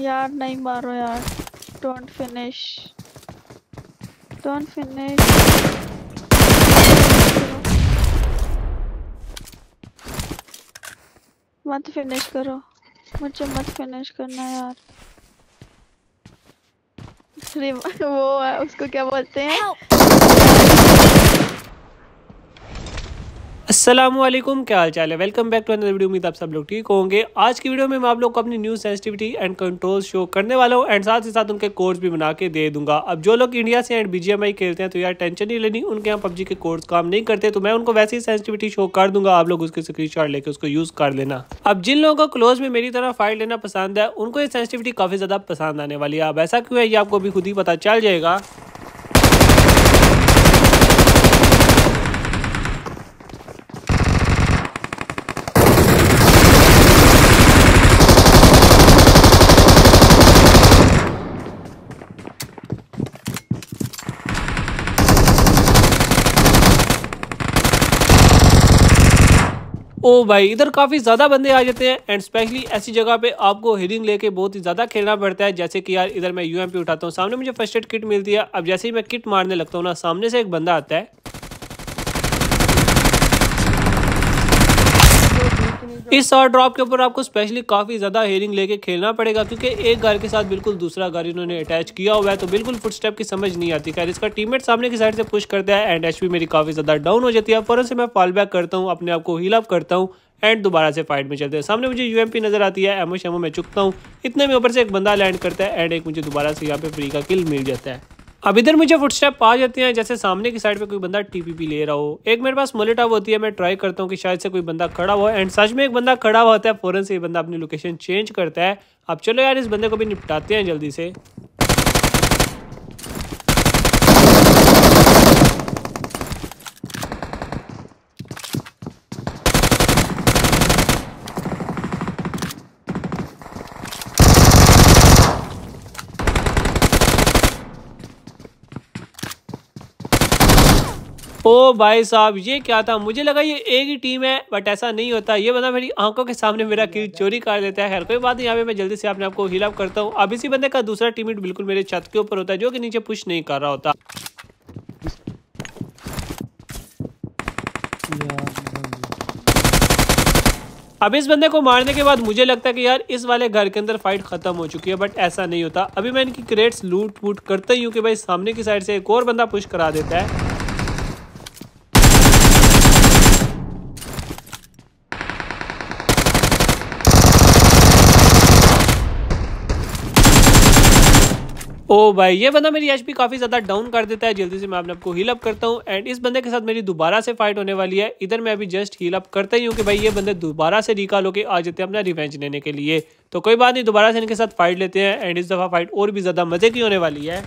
यार नहीं मारो यार डोंट फिनिश डोंट फिनिश मत फिनिश करो मुझे मत फिनिश करना यार वो है उसको क्या बोलते हैं Help! असलम क्या हाल चाल है वेलकम बैक टू अंदर वीडियो उम्मीद आप सब लोग ठीक होंगे आज की वीडियो में मैं आप लोग को अपनी new sensitivity and control show करने वाला हूँ एंड साथ ही साथ उनके कोर्स भी बना के दे दूंगा अब जो लोग इंडिया से एंड बीजीएमआई खेलते हैं तो यार टेंशन नहीं लेनी उनके यहाँ पबजी के कोर्स काम नहीं करते तो मैं उनको वैसे ही सेंसिटिविटी शो कर दूंगा आप लोग उसके स्क्रीन लेके उसको यूज़ कर लेना अब जिन लोगों को क्लोज में मेरी तरह फाइल लेना पसंद है उनको ये सेंसिटिविटी काफ़ी ज़्यादा पसंद आने वाली है अब ऐसा क्यों है ये आपको भी खुद ही पता चल जाएगा ओ भाई इधर काफ़ी ज़्यादा बंदे आ जाते हैं एंड स्पेशली ऐसी जगह पे आपको हिडिंग लेके बहुत ही ज़्यादा खेलना पड़ता है जैसे कि यार इधर मैं यू उठाता हूँ सामने मुझे फर्स्ट एड किट मिलती है अब जैसे ही मैं किट मारने लगता हूँ ना सामने से एक बंदा आता है इस शॉर्ट ड्रॉप के ऊपर आपको स्पेशली काफी ज्यादा हेयरिंग लेके खेलना पड़ेगा क्योंकि एक घर के साथ बिल्कुल दूसरा घर इन्होंने अटैच किया हुआ है तो बिल्कुल फुटस्टेप की समझ नहीं आती खैर इसका टीममेट सामने की साइड से पुश करता है एंड एचपी मेरी काफी ज्यादा डाउन हो जाती है फौरन से मैं फॉल बैक करता हूँ अपने आपको हील अप करता हूँ एंड दोबारा से फाइट में चलते हैं सामने मुझे यूएमपी नजर आती है एमओ शमो मैं चुकता हूँ इतने में ऊपर से एक बंदा लैंड करता है एंड एक मुझे दोबारा से यहाँ पे फ्री का किल मिल जाता है अब इधर मुझे फुटस्टेप आ जाते हैं जैसे सामने की साइड पे कोई बंदा टीपीपी ले रहा हो एक मेरे पास मोलेटा होती है मैं ट्राई करता हूँ कि शायद से कोई बंदा खड़ा हो एंड सच में एक बंदा खड़ा हुआ होता है फ़ौरन से ये बंदा अपनी लोकेशन चेंज करता है अब चलो यार इस बंदे को भी निपटाते हैं जल्दी से ओ भाई साहब ये क्या था मुझे लगा ये एक ही टीम है बट ऐसा नहीं होता ये बंदा मेरी आंखों के सामने मेरा किल चोरी कर देता है खैर कोई बात नहीं यहाँ पे मैं जल्दी से अपने आपको हिल अप करता हूँ अब इसी बंदे का दूसरा टीम बिल्कुल मेरे छत के ऊपर होता है जो कि नीचे पुश नहीं कर रहा होता अब इस बंदे को मारने के बाद मुझे लगता है कि यार इस वाले घर के अंदर फाइट खत्म हो चुकी है बट ऐसा नहीं होता अभी मैं इनकी क्रेट्स लूट वूट करता ही हूँ कि भाई सामने की साइड से एक और बंदा पुश करा देता है ओ भाई ये बंदा मेरी एच काफ़ी ज़्यादा डाउन कर देता है जल्दी से मैं अपने आपको हील अप करता हूँ एंड इस बंदे के साथ मेरी दोबारा से फाइट होने वाली है इधर मैं अभी जस्ट हील अप करता ही हूँ कि भाई ये बंदे दोबारा से रिकॉल होकर आ जाते हैं अपना रिवेंज लेने के लिए तो कोई बात नहीं दोबारा से इनके साथ फाइट लेते हैं एंड इस दफ़ा फाइट और भी ज़्यादा मज़े की होने वाली है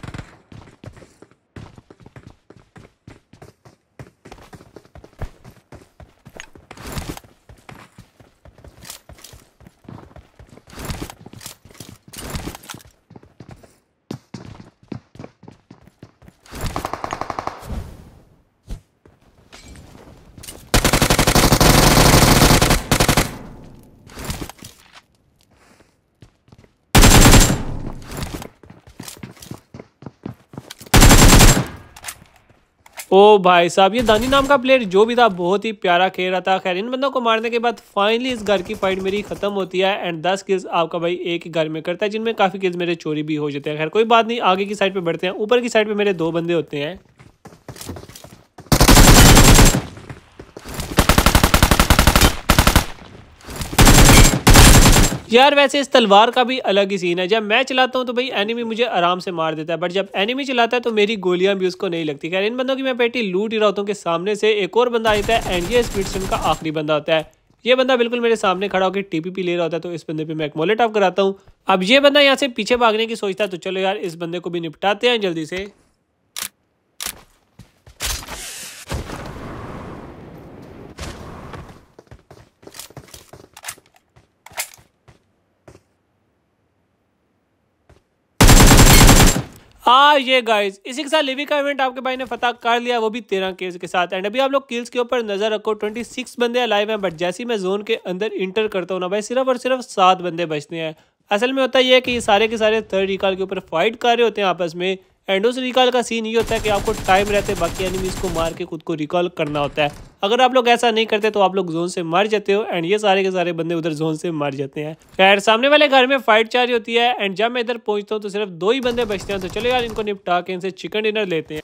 ओ भाई साहब ये दानी नाम का प्लेयर जो भी था बहुत ही प्यारा खेल रहा था खैर इन बंदों को मारने के बाद फाइनली इस घर की फाइट मेरी खत्म होती है एंड दस किल्स आपका भाई एक ही घर में करता है जिनमें काफ़ी किल्स मेरे चोरी भी हो जाते हैं खैर कोई बात नहीं आगे की साइड पे बढ़ते हैं ऊपर की साइड पे मेरे दो बंदे होते हैं यार वैसे इस तलवार का भी अलग ही सीन है जब मैं चलाता हूँ तो भाई एनिमी मुझे आराम से मार देता है बट जब एनिमी चलाता है तो मेरी गोलियां भी उसको नहीं लगती खैर इन बंदों की मैं पेटी लूट ही रहा हूँ के सामने से एक और बंदा आता है एंड ये स्पीडस्टन का आखिरी बंदा होता है ये बंदा बिल्कुल मेरे सामने खड़ा होकर टीपीपी ले रहा होता है तो इस बंदे पे मैं एक मोलेट ऑफ कराता हूँ अब ये बंदा यहाँ से पीछे भागने की सोचता है तो चलो यार इस बंदे को भी निपटाते हैं जल्दी से आ ये गाइस इसी के साथ लिवी का इवेंट आपके भाई ने फतह कर लिया वो भी तेरह केस के साथ एंड अभी आप लोग किल्स के ऊपर नजर रखो ट्वेंटी सिक्स बंदे अलाइव हैं बट जैसे ही मैं जोन के अंदर इंटर करता हूँ ना भाई सिर्फ और सिर्फ सात बंदे बचते हैं असल में होता यह है कि ये सारे के सारे थर्ड रिकॉल के ऊपर फाइट कर रहे होते हैं आपस में एंडो से रिकॉल का सीन ये होता है कि आपको टाइम रहते बाकी एनिमीज़ को मार के खुद को रिकॉल करना होता है अगर आप लोग ऐसा नहीं करते तो आप लोग जोन से मार जाते हो एंड ये सारे के सारे बंदे उधर जोन से मार जाते हैं खैर सामने वाले घर में फाइट चार्ज होती है एंड जब मैं इधर पहुंचता हूँ तो सिर्फ दो ही बंदे बचते हैं तो चलो यार इनको निपटा के इनसे चिकन डिनर लेते हैं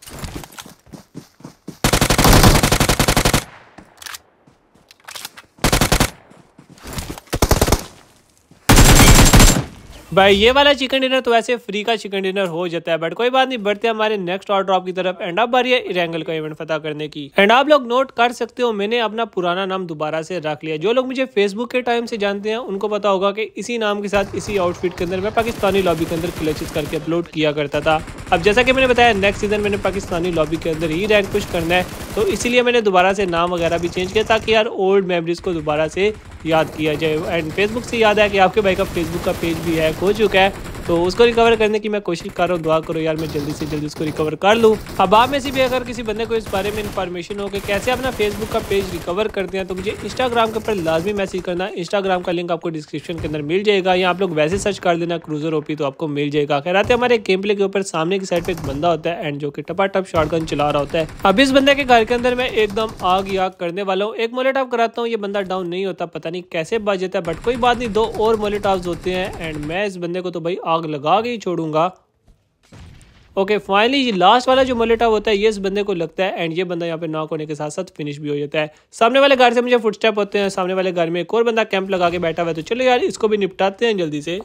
भाई ये वाला चिकन डिनर तो वैसे फ्री का चिकन डिनर हो जाता है बट कोई बात नहीं बढ़ते हमारे नेक्स्ट ऑर्डर ड्रॉप की तरफ एंड आप बारी है इरेंगल का इवेंट फता करने की एंड आप लोग नोट कर सकते हो मैंने अपना पुराना नाम दोबारा से रख लिया जो लोग मुझे फेसबुक के टाइम से जानते हैं उनको पता होगा कि इसी नाम के साथ इसी आउटफिट के अंदर मैं पाकिस्तानी लॉबी के अंदर क्लचित करके अपलोड किया करता था अब जैसा कि मैंने बताया नेक्स्ट सीजन मैंने पाकिस्तानी लॉबी के अंदर ही रैंक पुश करना है तो इसीलिए मैंने दोबारा से नाम वगैरह भी चेंज किया ताकि यार ओल्ड मेमरीज को दोबारा से याद किया जाए एंड फेसबुक से याद है कि आपके भाई का फेसबुक का पेज भी है हो चुका है तो उसको रिकवर करने की मैं कोशिश कर रहा हूँ दुआ करो यार मैं जल्दी से जल्दी उसको रिकवर कर लूँ अब आप में से भी अगर किसी बंदे को इस बारे में इन्फॉर्मेशन हो कि कैसे अपना फेसबुक का पेज रिकवर करते हैं तो मुझे इंस्टाग्राम के ऊपर लाजमी मैसेज करना इंस्टाग्राम का लिंक आपको डिस्क्रिप्शन के अंदर मिल जाएगा या आप लोग वैसे सर्च कर देना क्रूजर ओपी तो आपको मिल जाएगा खैर आते हमारे गेम प्ले के ऊपर सामने की साइड पे एक बंदा होता है एंड जो कि टपाटप गन चला रहा होता है अब इस बंदे के घर के अंदर मैं एकदम आग याग करने वाला हूँ एक मोलेट ऑफ कराता हूँ ये बंदा डाउन नहीं होता पता नहीं कैसे बच जाता है बट कोई बात नहीं दो और मोलेट होते हैं एंड मैं इस बंदे को तो भाई आग आग लगा के ही छोड़ूंगा ओके फाइनली ये लास्ट वाला जो मलेटा होता है ये इस बंदे को लगता है एंड ये बंदा यहाँ पे नॉक होने के साथ साथ फिनिश भी हो जाता है सामने वाले घर से मुझे फुटस्टेप होते हैं सामने वाले घर में एक और बंदा कैंप लगा के बैठा हुआ है तो चलो यार इसको भी निपटाते हैं जल्दी से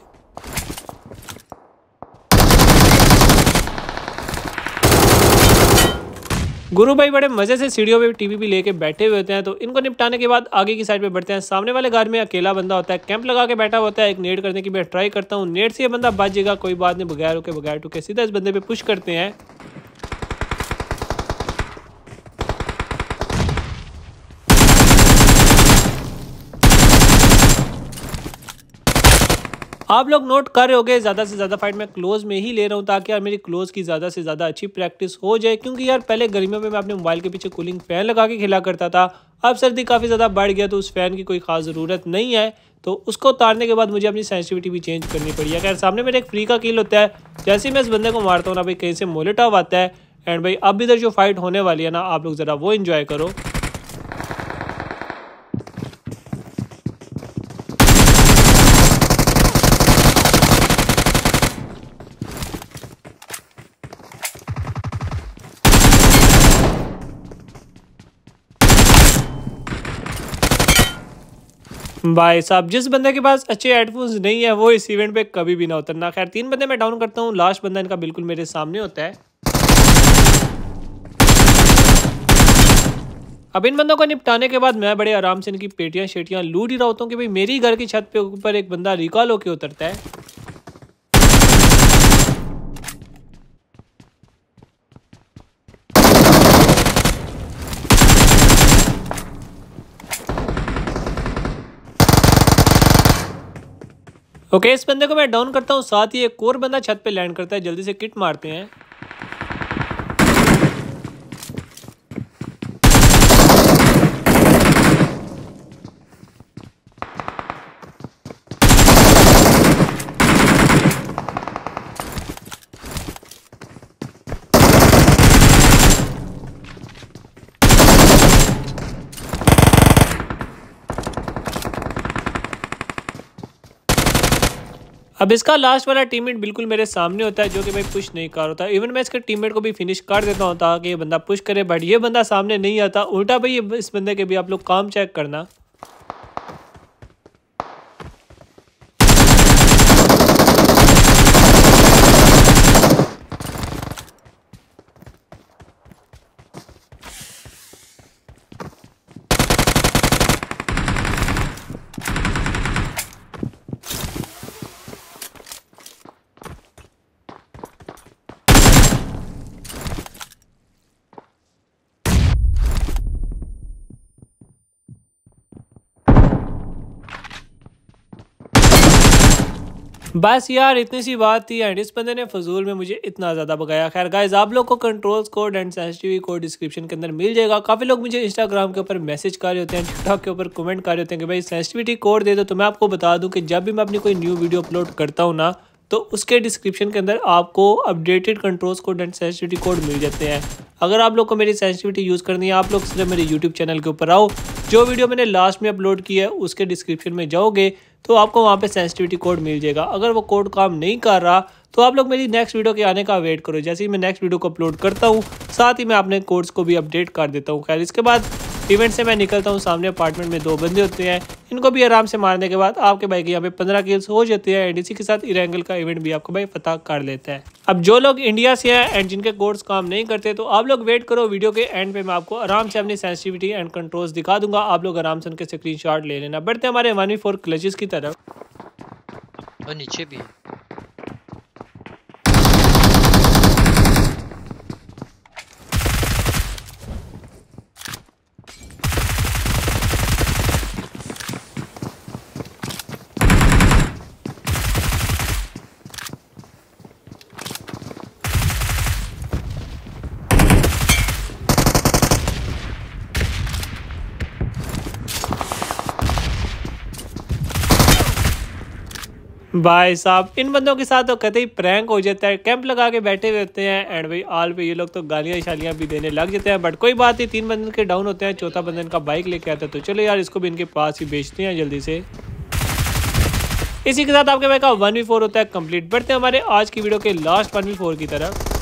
गुरु भाई बड़े मजे से सीढ़ियों पे टीवी भी लेके बैठे हुए होते हैं तो इनको निपटाने के बाद आगे की साइड पे बढ़ते हैं सामने वाले घर में अकेला बंदा होता है कैंप लगा के बैठा होता है एक नेट करने की मैं ट्राई करता हूँ नेट से ये बंदा बच जाएगा कोई बात नहीं बगैर रुके बगैर टुके सीधा इस बंदे पे पुश करते हैं आप लोग नोट कर रहे हो ज़्यादा से ज़्यादा फाइट मैं क्लोज में ही ले रहा हूँ ताकि यार मेरी क्लोज की ज़्यादा से ज़्यादा अच्छी प्रैक्टिस हो जाए क्योंकि यार पहले गर्मियों में मैं अपने मोबाइल के पीछे कूलिंग फैन लगा के खिला करता था अब सर्दी काफ़ी ज़्यादा बढ़ गया तो उस फैन की कोई खास ज़रूरत नहीं है तो उसको उतारने के बाद मुझे अपनी सेंसिटिविटी भी चेंज करनी पड़ी है खैर सामने मेरे एक फ्री का कील होता है जैसे ही मैं इस बंदे को मारता हूँ ना भाई कहीं से मोलेटा आता है एंड भाई अब इधर जो फाइट होने वाली है ना आप लोग ज़रा वो इन्जॉय करो भाई साहब जिस बंदे के पास अच्छे हेडफोन्स नहीं है वो इस इवेंट पे कभी भी ना उतरना खैर तीन बंदे मैं डाउन करता हूँ लास्ट बंदा इनका बिल्कुल मेरे सामने होता है अब इन बंदों को निपटाने के बाद मैं बड़े आराम से इनकी पेटियां शेटियां लूट ही रहा होता हूँ कि भाई मेरी घर की छत पे ऊपर एक बंदा रिकॉल होकर उतरता है ओके इस बंदे को मैं डाउन करता हूँ साथ ही एक और बंदा छत पे लैंड करता है जल्दी से किट मारते हैं अब इसका लास्ट वाला टीममेट बिल्कुल मेरे सामने होता है जो कि भाई पुश नहीं कर होता इवन मैं इसके टीममेट को भी फिनिश कर देता हूँ ताकि ये बंदा पुश करे बट ये बंदा सामने नहीं आता उल्टा भाई इस बंदे के भी आप लोग काम चेक करना बस यार इतनी सी बात थी एंड इस बंदे ने फजूल में मुझे इतना ज़्यादा बगाया खैर गाइज आप लोग को controls code and sensitivity code description के अंदर मिल जाएगा काफ़ी लोग मुझे इंस्टाग्राम के ऊपर मैसेज कर रहे होते हैं टिकटॉक के ऊपर कमेंट कर रहे होते हैं कि भाई सेंसिटिविटी कोड दे दो तो मैं आपको बता दूँ कि जब भी मैं अपनी कोई न्यू वीडियो अपलोड करता हूँ ना तो उसके डिस्क्रिप्शन के अंदर आपको updated controls code and sensitivity code मिल जाते हैं अगर आप लोग को मेरी सेंसिटिविटी यूज़ करनी है आप लोग सिर्फ मेरे यूट्यूब चैनल के ऊपर आओ जो वीडियो मैंने लास्ट में अपलोड किया है उसके डिस्क्रिप्शन में जाओगे तो आपको वहाँ पे सेंसिटिविटी कोड मिल जाएगा अगर वो कोड काम नहीं कर रहा तो आप लोग मेरी नेक्स्ट वीडियो के आने का वेट करो जैसे ही मैं नेक्स्ट वीडियो को अपलोड करता हूँ साथ ही मैं अपने कोड्स को भी अपडेट कर देता हूँ खैर इसके बाद इवेंट से मैं निकलता हूँ सामने अपार्टमेंट में दो बंदे होते हैं इनको भी आराम से मारने के बाद आपके भाई के यहाँ पे पंद्रह किल्स हो जाते हैं एंड इसी के साथ इरेंगल का इवेंट भी आपको भाई पता कर लेता है अब जो लोग इंडिया से हैं एंड जिनके कोर्स काम नहीं करते तो आप लोग वेट करो वीडियो के एंड पे मैं आपको आराम से अपनी सेंसिटिविटी एंड कंट्रोल्स दिखा दूंगा आप लोग आराम से उनके स्क्रीन ले लेना बढ़ते हमारे वन वी फोर की तरफ और नीचे भी भाई साहब इन बंदों के साथ तो कतई प्रैंक हो जाता है कैंप लगा के बैठे हुए होते हैं एंड भाई आल पे ये लोग तो गालियां शालियां भी देने लग जाते हैं बट कोई बात नहीं तीन बंदन के डाउन होते हैं चौथा बंदन का बाइक लेके आता है तो चलो यार इसको भी इनके पास ही बेचते हैं जल्दी से इसी के साथ आपके बाइक का वन वी फोर होता है कंप्लीट बढ़ते हैं हमारे आज की वीडियो के लास्ट वन वी फोर की तरफ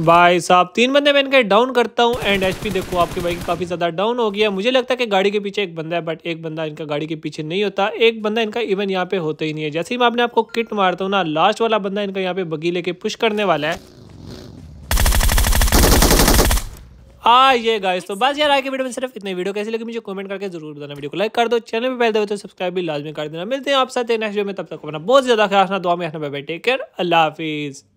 भाई साहब तीन बंदे मैं इनके डाउन करता हूँ एंड एचपी देखो आपकी बाइक काफ़ी ज़्यादा डाउन हो गया मुझे लगता है कि गाड़ी के पीछे एक बंदा है बट एक बंदा इनका गाड़ी के पीछे नहीं होता एक बंदा इनका इवन यहाँ पे होता ही नहीं है जैसे ही मैं अपने आपको किट मारता हूँ ना लास्ट वाला बंदा इनका यहाँ पे बगी लेके पुश करने वाला है आ ये गाइस तो बस यार आगे वीडियो में सिर्फ इतनी वीडियो कैसे लगी मुझे कमेंट करके जरूर बताना वीडियो को लाइक कर दो चैनल पे पहले तो सब्सक्राइब भी लाजमी कर देना मिलते हैं आप साथ नेक्स्ट वीडियो में तब तक अपना बहुत ज्यादा ख्याल रखना दुआ में रखना बैठे टेक केयर अल्लाह हाफिज़